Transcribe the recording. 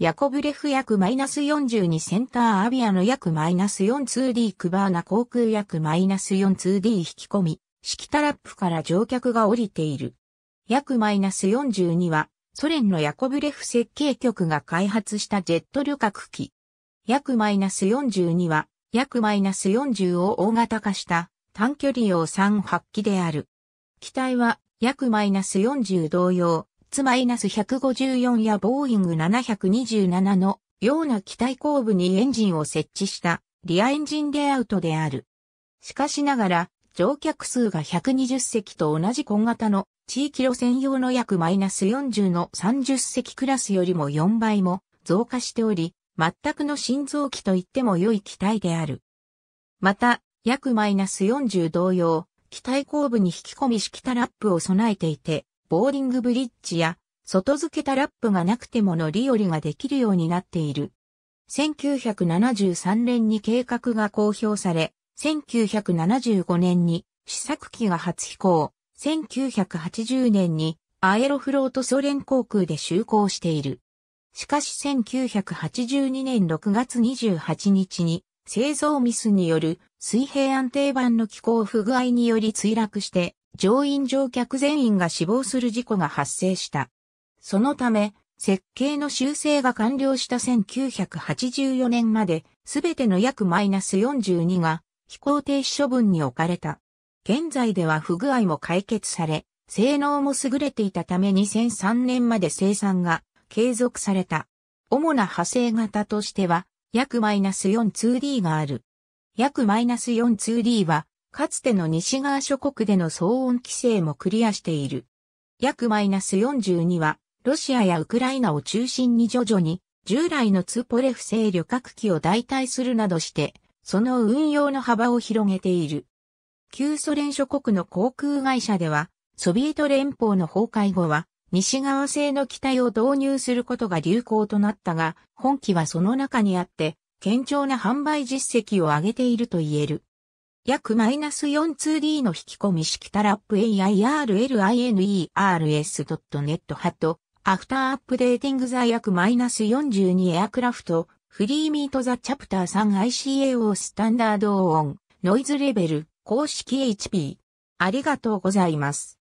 ヤコブレフ約マイナス42センターアビアの約マイナス 42D クバーナ航空約マイナス 42D 引き込み、式タラップから乗客が降りている。約マイナス42は、ソ連のヤコブレフ設計局が開発したジェット旅客機。約マイナス42は、約マイナス40を大型化した短距離用3発機である。機体は、約マイナス40同様、ナス1 5 4やボーイング727のような機体後部にエンジンを設置したリアエンジンレイアウトである。しかしながら、乗客数が120席と同じ小型の地域路線用の約マイナス40の30席クラスよりも4倍も増加しており、全くの心臓器と言っても良い機体である。また、約マイナス40同様、機体後部に引き込み式タラップを備えていて、ボーリングブリッジや、外付けタラップがなくても乗り降りができるようになっている。1973年に計画が公表され、1975年に試作機が初飛行、1980年にアエロフロートソ連航空で就航している。しかし1982年6月28日に製造ミスによる水平安定板の機構不具合により墜落して乗員乗客全員が死亡する事故が発生した。そのため、設計の修正が完了した1984年まで、すべての約マイナス42が飛行停止処分に置かれた。現在では不具合も解決され、性能も優れていたため2003年まで生産が継続された。主な派生型としては、約マイナス 42D がある。約マイナス 42D は、かつての西側諸国での騒音規制もクリアしている。約マイナス42は、ロシアやウクライナを中心に徐々に、従来のツポレフ製旅客機を代替するなどして、その運用の幅を広げている。旧ソ連諸国の航空会社では、ソビエト連邦の崩壊後は、西側製の機体を導入することが流行となったが、本機はその中にあって、堅調な販売実績を上げていると言える。約マイナス 42D の引き込み式タラップ AIRLINERS.net 派と、アフターアップデーティングザ約マイナス42エアクラフト、フリーミートザチャプター 3ICAO スタンダードオン、ノイズレベル、公式 HP。ありがとうございます。